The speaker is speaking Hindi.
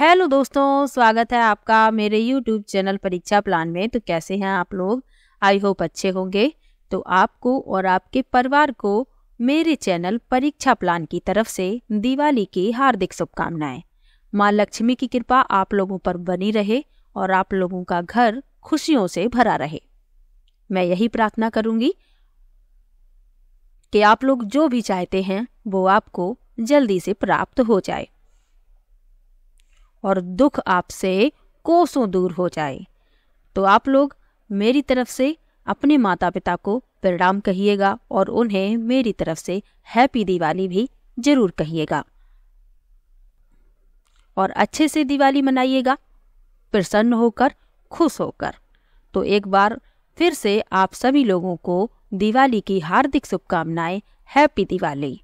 हेलो दोस्तों स्वागत है आपका मेरे यूट्यूब चैनल परीक्षा प्लान में तो कैसे हैं आप लोग आई होप अच्छे होंगे तो आपको और आपके परिवार को मेरे चैनल परीक्षा प्लान की तरफ से दिवाली की हार्दिक शुभकामनाएं माँ लक्ष्मी की कृपा आप लोगों पर बनी रहे और आप लोगों का घर खुशियों से भरा रहे मैं यही प्रार्थना करूंगी कि आप लोग जो भी चाहते हैं वो आपको जल्दी से प्राप्त हो जाए और दुख आपसे कोसों दूर हो जाए तो आप लोग मेरी तरफ से अपने माता पिता को प्रणाम कहिएगा और उन्हें मेरी तरफ से हैप्पी दिवाली भी जरूर कहिएगा और अच्छे से दिवाली मनाइएगा प्रसन्न होकर खुश होकर तो एक बार फिर से आप सभी लोगों को दिवाली की हार्दिक शुभकामनाएं हैप्पी दिवाली